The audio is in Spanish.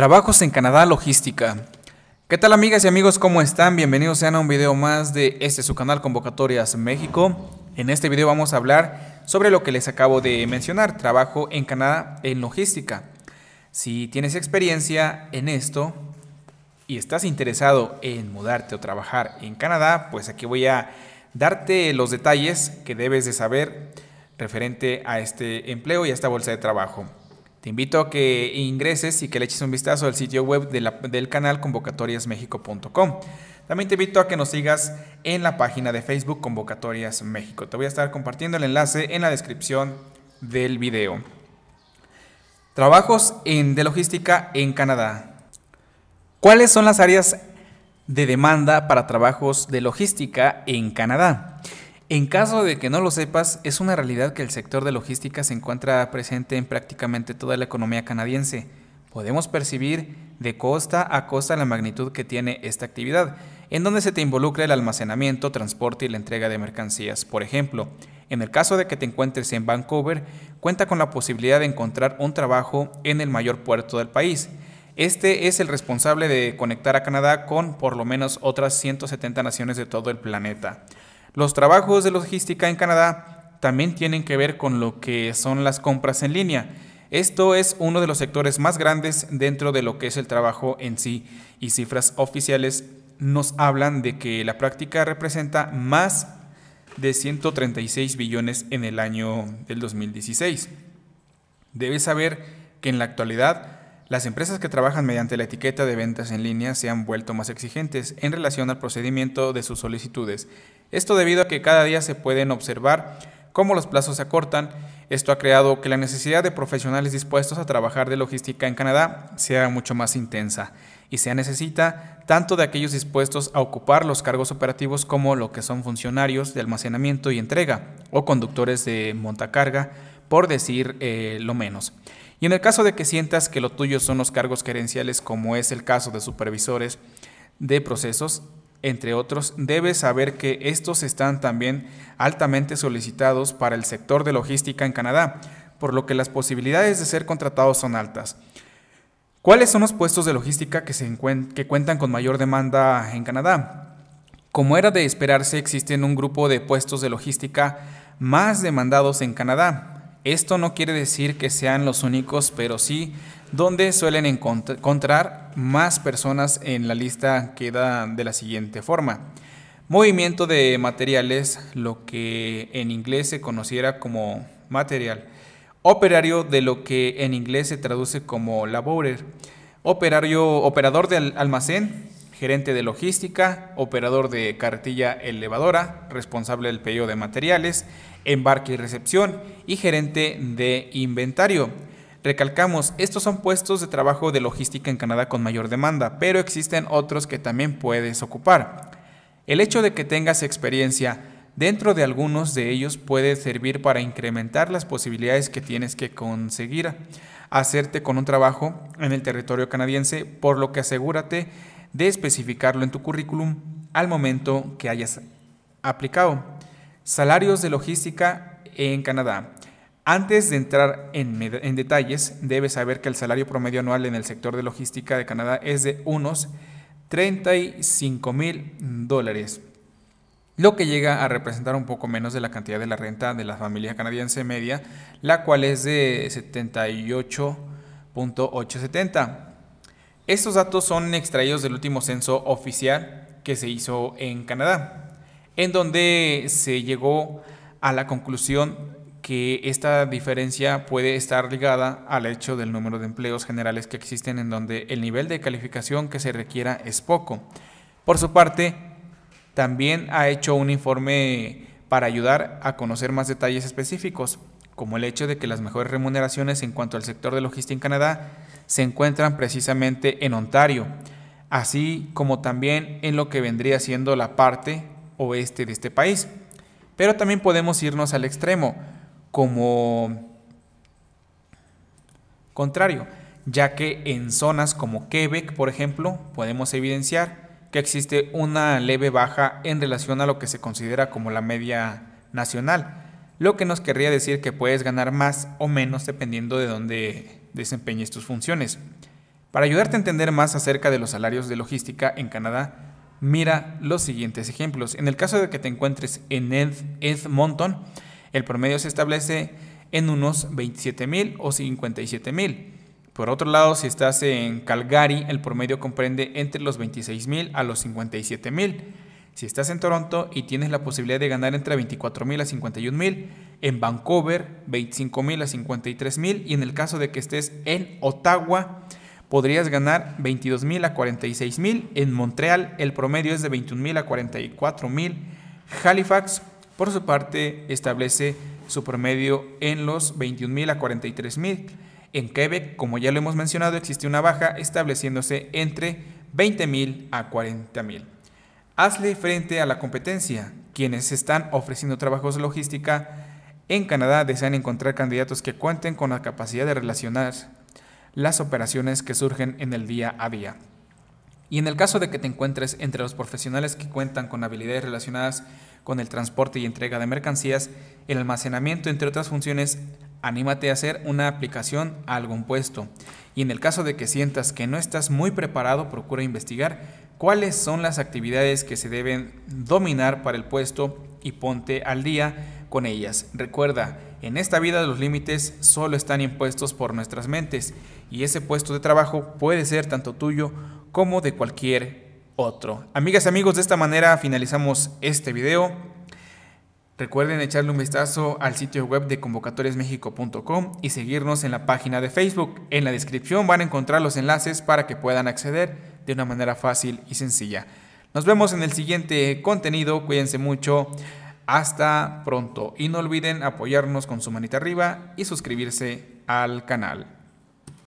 Trabajos en Canadá Logística. ¿Qué tal amigas y amigos? ¿Cómo están? Bienvenidos sean a un video más de este su canal Convocatorias México. En este video vamos a hablar sobre lo que les acabo de mencionar, trabajo en Canadá en logística. Si tienes experiencia en esto y estás interesado en mudarte o trabajar en Canadá, pues aquí voy a darte los detalles que debes de saber referente a este empleo y a esta bolsa de trabajo. Te invito a que ingreses y que le eches un vistazo al sitio web del canal convocatoriasmexico.com. También te invito a que nos sigas en la página de Facebook Convocatorias México. Te voy a estar compartiendo el enlace en la descripción del video. Trabajos en, de logística en Canadá. ¿Cuáles son las áreas de demanda para trabajos de logística en Canadá? En caso de que no lo sepas, es una realidad que el sector de logística se encuentra presente en prácticamente toda la economía canadiense. Podemos percibir de costa a costa la magnitud que tiene esta actividad, en donde se te involucra el almacenamiento, transporte y la entrega de mercancías. Por ejemplo, en el caso de que te encuentres en Vancouver, cuenta con la posibilidad de encontrar un trabajo en el mayor puerto del país. Este es el responsable de conectar a Canadá con por lo menos otras 170 naciones de todo el planeta. Los trabajos de logística en Canadá también tienen que ver con lo que son las compras en línea. Esto es uno de los sectores más grandes dentro de lo que es el trabajo en sí y cifras oficiales nos hablan de que la práctica representa más de 136 billones en el año del 2016. Debes saber que en la actualidad las empresas que trabajan mediante la etiqueta de ventas en línea se han vuelto más exigentes en relación al procedimiento de sus solicitudes. Esto debido a que cada día se pueden observar cómo los plazos se acortan. Esto ha creado que la necesidad de profesionales dispuestos a trabajar de logística en Canadá sea mucho más intensa y se necesita tanto de aquellos dispuestos a ocupar los cargos operativos como lo que son funcionarios de almacenamiento y entrega o conductores de montacarga por decir eh, lo menos. Y en el caso de que sientas que lo tuyo son los cargos gerenciales, como es el caso de supervisores de procesos, entre otros, debes saber que estos están también altamente solicitados para el sector de logística en Canadá, por lo que las posibilidades de ser contratados son altas. ¿Cuáles son los puestos de logística que, se que cuentan con mayor demanda en Canadá? Como era de esperarse, existen un grupo de puestos de logística más demandados en Canadá, esto no quiere decir que sean los únicos, pero sí donde suelen encontrar más personas en la lista queda de la siguiente forma. Movimiento de materiales, lo que en inglés se conociera como material. Operario de lo que en inglés se traduce como laborer. Operario, operador de almacén, gerente de logística, operador de cartilla elevadora, responsable del pedido de materiales, embarque y recepción y gerente de inventario. Recalcamos, estos son puestos de trabajo de logística en Canadá con mayor demanda, pero existen otros que también puedes ocupar. El hecho de que tengas experiencia dentro de algunos de ellos puede servir para incrementar las posibilidades que tienes que conseguir hacerte con un trabajo en el territorio canadiense, por lo que asegúrate de especificarlo en tu currículum al momento que hayas aplicado. Salarios de logística en Canadá. Antes de entrar en, detalles, debes saber que el salario promedio anual en el sector de logística de Canadá es de unos 35 mil dólares, lo que llega a representar un poco menos de la cantidad de la renta de la familia canadiense media, la cual es de 78.870. Estos datos son extraídos del último censo oficial que se hizo en Canadá, en donde se llegó a la conclusión que esta diferencia puede estar ligada al hecho del número de empleos generales que existen en donde el nivel de calificación que se requiera es poco. Por su parte, también ha hecho un informe para ayudar a conocer más detalles específicos, como el hecho de que las mejores remuneraciones en cuanto al sector de logística en Canadá se encuentran precisamente en Ontario, así como también en lo que vendría siendo la parte oeste de este país. Pero también podemos irnos al extremo, como contrario, ya que en zonas como Quebec, por ejemplo, podemos evidenciar que existe una leve baja en relación a lo que se considera como la media nacional lo que nos querría decir que puedes ganar más o menos dependiendo de dónde desempeñes tus funciones. Para ayudarte a entender más acerca de los salarios de logística en Canadá, mira los siguientes ejemplos. En el caso de que te encuentres en Edmonton, el promedio se establece en unos $27,000 mil o 57 mil. Por otro lado, si estás en Calgary, el promedio comprende entre los $26,000 a los 57 mil. Si estás en Toronto y tienes la posibilidad de ganar entre 24.000 a 51 mil, en Vancouver 25.000 a 53 mil y en el caso de que estés en Ottawa podrías ganar 22 mil a 46 mil, en Montreal el promedio es de 21.000 a 44 mil, Halifax por su parte establece su promedio en los 21.000 a 43 mil. En Quebec, como ya lo hemos mencionado, existe una baja estableciéndose entre 20.000 a 40.000 hazle frente a la competencia. Quienes están ofreciendo trabajos de logística en Canadá desean encontrar candidatos que cuenten con la capacidad de relacionar las operaciones que surgen en el día a día. Y en el caso de que te encuentres entre los profesionales que cuentan con habilidades relacionadas con el transporte y entrega de mercancías, el almacenamiento, entre otras funciones, anímate a hacer una aplicación a algún puesto. Y en el caso de que sientas que no estás muy preparado, procura investigar cuáles son las actividades que se deben dominar para el puesto y ponte al día con ellas. Recuerda, en esta vida los límites solo están impuestos por nuestras mentes y ese puesto de trabajo puede ser tanto tuyo como de cualquier otro. Amigas y amigos, de esta manera finalizamos este video. Recuerden echarle un vistazo al sitio web de convocatoriasmexico.com y seguirnos en la página de Facebook. En la descripción van a encontrar los enlaces para que puedan acceder de una manera fácil y sencilla. Nos vemos en el siguiente contenido, cuídense mucho, hasta pronto y no olviden apoyarnos con su manita arriba y suscribirse al canal.